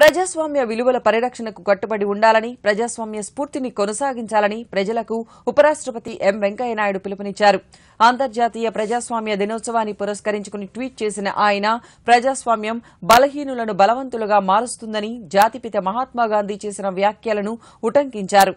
ప్రజాస్వామ్య విలువల పరిరక్షణకు కట్టుబడి ఉండాలని ప్రజాస్వామ్య స్ఫూర్తిని కొనసాగించాలని ప్రజలకు ఉపరాష్టపతి ఎం వెంకయ్యనాయుడు పిలుపునిచ్చారు అంతర్జాతీయ ప్రజాస్వామ్య దినోత్సవాన్ని పురస్కరించుకుని ట్వీట్ చేసిన ఆయన ప్రజాస్వామ్యం బలహీనులను బలవంతులుగా మారుస్తుందని జాతిపిత మహాత్మాగాంధీ చేసిన వ్యాఖ్యలను ఉటంకించారు